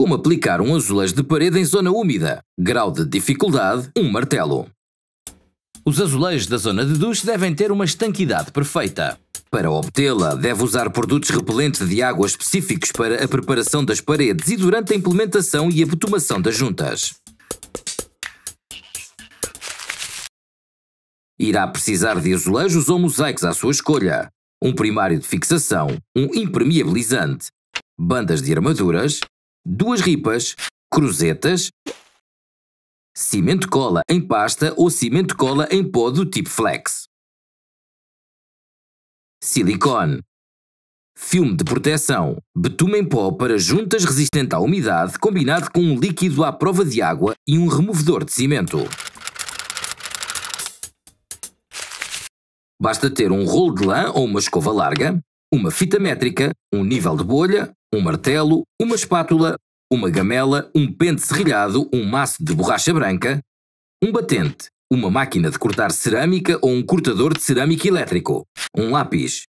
Como aplicar um azulejo de parede em zona úmida. Grau de dificuldade, um martelo. Os azulejos da zona de duche devem ter uma estanquidade perfeita. Para obtê-la, deve usar produtos repelentes de água específicos para a preparação das paredes e durante a implementação e a das juntas. Irá precisar de azulejos ou mosaicos à sua escolha, um primário de fixação, um impermeabilizante, bandas de armaduras, duas ripas, cruzetas, cimento cola em pasta ou cimento cola em pó do tipo flex, silicone, filme de proteção, betume em pó para juntas resistente à umidade combinado com um líquido à prova de água e um removedor de cimento. Basta ter um rolo de lã ou uma escova larga, uma fita métrica, um nível de bolha, um martelo, uma espátula, uma gamela, um pente serrilhado, um maço de borracha branca, um batente, uma máquina de cortar cerâmica ou um cortador de cerâmica elétrico, um lápis,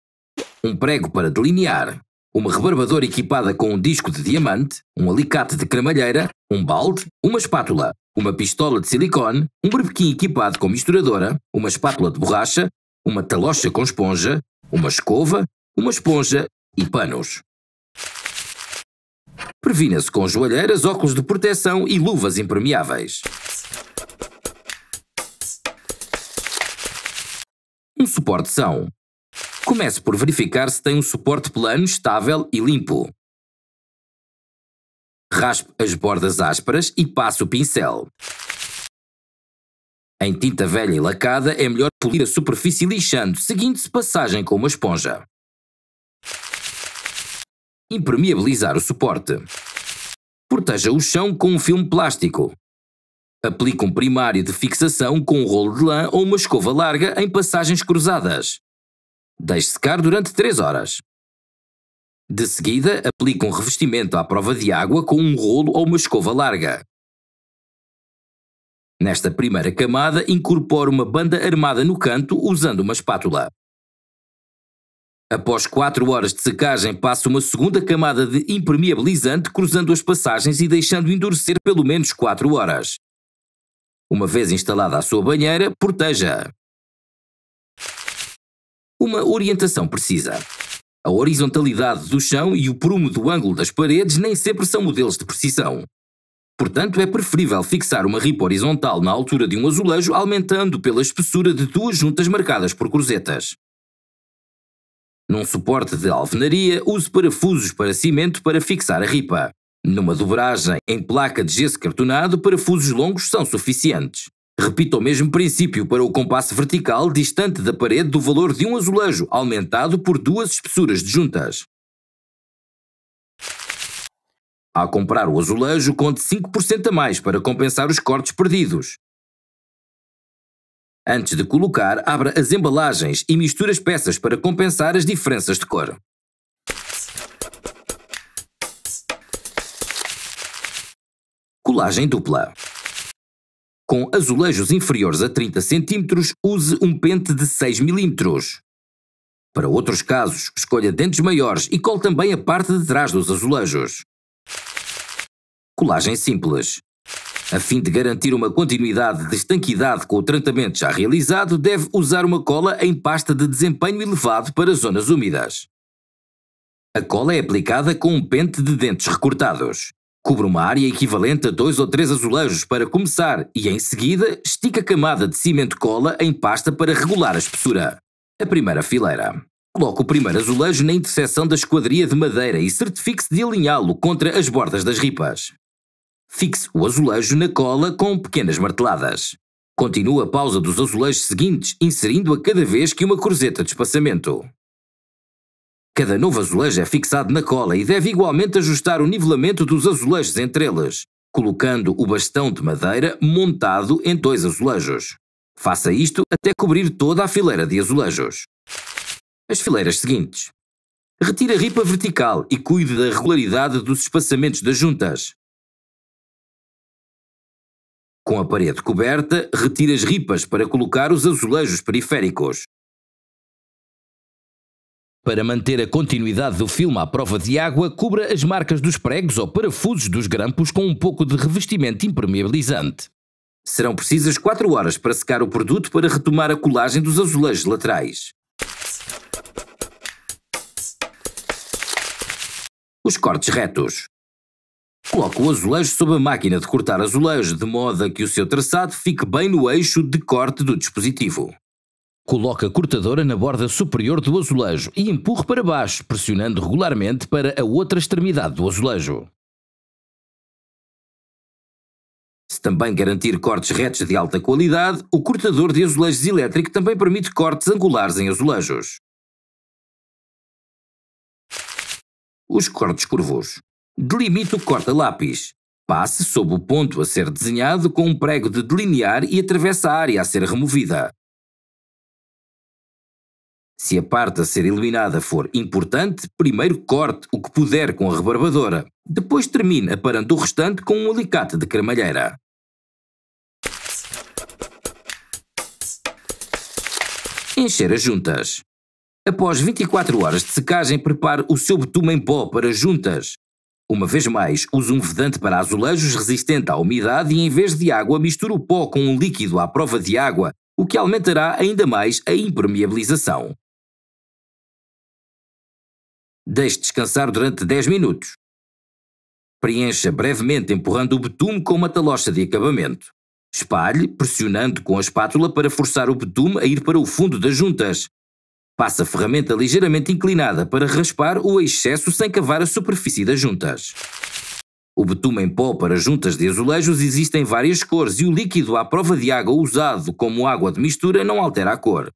um prego para delinear, uma rebarbadora equipada com um disco de diamante, um alicate de cremalheira, um balde, uma espátula, uma pistola de silicone, um berbequim equipado com misturadora, uma espátula de borracha, uma talocha com esponja, uma escova, uma esponja e panos. Previna-se com joalheiras, óculos de proteção e luvas impermeáveis. Um suporte são. Comece por verificar se tem um suporte plano, estável e limpo. Raspe as bordas ásperas e passe o pincel. Em tinta velha e lacada, é melhor polir a superfície lixando, seguindo-se passagem com uma esponja. Impermeabilizar o suporte. Proteja o chão com um filme plástico. Aplique um primário de fixação com um rolo de lã ou uma escova larga em passagens cruzadas. Deixe secar durante 3 horas. De seguida, aplique um revestimento à prova de água com um rolo ou uma escova larga. Nesta primeira camada, incorpore uma banda armada no canto usando uma espátula. Após 4 horas de secagem, passa uma segunda camada de impermeabilizante cruzando as passagens e deixando endurecer pelo menos 4 horas. Uma vez instalada a sua banheira, proteja. Uma orientação precisa. A horizontalidade do chão e o prumo do ângulo das paredes nem sempre são modelos de precisão. Portanto, é preferível fixar uma ripa horizontal na altura de um azulejo, aumentando pela espessura de duas juntas marcadas por cruzetas. Num suporte de alvenaria, use parafusos para cimento para fixar a ripa. Numa dobragem em placa de gesso cartonado, parafusos longos são suficientes. Repita o mesmo princípio para o compasso vertical distante da parede do valor de um azulejo, aumentado por duas espessuras de juntas. Ao comprar o azulejo, conte 5% a mais para compensar os cortes perdidos. Antes de colocar, abra as embalagens e misture as peças para compensar as diferenças de cor. Colagem dupla. Com azulejos inferiores a 30 cm, use um pente de 6 mm. Para outros casos, escolha dentes maiores e cole também a parte de trás dos azulejos. Colagem simples. A fim de garantir uma continuidade de estanquidade com o tratamento já realizado, deve usar uma cola em pasta de desempenho elevado para zonas úmidas. A cola é aplicada com um pente de dentes recortados. Cubra uma área equivalente a dois ou três azulejos para começar e, em seguida, estica a camada de cimento cola em pasta para regular a espessura. A primeira fileira. Coloque o primeiro azulejo na interseção da esquadria de madeira e certifique-se de alinhá-lo contra as bordas das ripas. Fixe o azulejo na cola com pequenas marteladas. Continue a pausa dos azulejos seguintes, inserindo a cada vez que uma cruzeta de espaçamento. Cada novo azulejo é fixado na cola e deve igualmente ajustar o nivelamento dos azulejos entre eles, colocando o bastão de madeira montado em dois azulejos. Faça isto até cobrir toda a fileira de azulejos. As fileiras seguintes. Retire a ripa vertical e cuide da regularidade dos espaçamentos das juntas, com a parede coberta, retire as ripas para colocar os azulejos periféricos. Para manter a continuidade do filme à prova de água, cubra as marcas dos pregos ou parafusos dos grampos com um pouco de revestimento impermeabilizante. Serão precisas 4 horas para secar o produto para retomar a colagem dos azulejos laterais. Os cortes retos. Coloque o azulejo sob a máquina de cortar azulejos de modo a que o seu traçado fique bem no eixo de corte do dispositivo. Coloque a cortadora na borda superior do azulejo e empurre para baixo, pressionando regularmente para a outra extremidade do azulejo. Se também garantir cortes retos de alta qualidade, o cortador de azulejos elétrico também permite cortes angulares em azulejos. Os cortes curvos. Delimite o corta-lápis. Passe sob o ponto a ser desenhado com um prego de delinear e atravessa a área a ser removida. Se a parte a ser eliminada for importante, primeiro corte o que puder com a rebarbadora, depois termine aparando o restante com um alicate de cremalheira. Encher as juntas. Após 24 horas de secagem, prepare o seu betume em pó para juntas, uma vez mais, uso um vedante para azulejos resistente à umidade e em vez de água misturo o pó com um líquido à prova de água, o que aumentará ainda mais a impermeabilização. Deixe descansar durante 10 minutos. Preencha brevemente empurrando o betume com uma talocha de acabamento. Espalhe, pressionando com a espátula para forçar o betume a ir para o fundo das juntas. Passa a ferramenta ligeiramente inclinada para raspar o excesso sem cavar a superfície das juntas. O betume em pó para juntas de azulejos existem várias cores e o líquido à prova de água usado como água de mistura não altera a cor.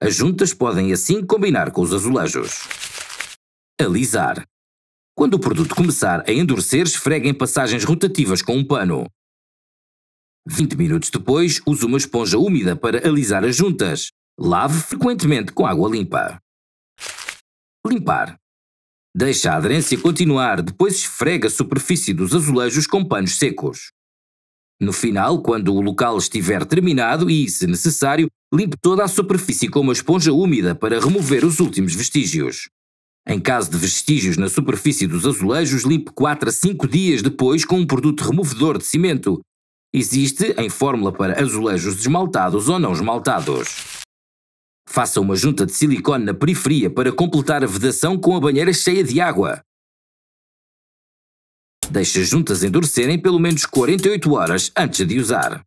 As juntas podem assim combinar com os azulejos. Alisar. Quando o produto começar a endurecer, esfregue em passagens rotativas com um pano. 20 minutos depois, use uma esponja úmida para alisar as juntas. Lave frequentemente com água limpa. Limpar. Deixa a aderência continuar, depois esfrega a superfície dos azulejos com panos secos. No final, quando o local estiver terminado e, se necessário, limpe toda a superfície com uma esponja úmida para remover os últimos vestígios. Em caso de vestígios na superfície dos azulejos, limpe 4 a 5 dias depois com um produto removedor de cimento. Existe em fórmula para azulejos esmaltados ou não esmaltados. Faça uma junta de silicone na periferia para completar a vedação com a banheira cheia de água. Deixe as juntas endurecerem pelo menos 48 horas antes de usar.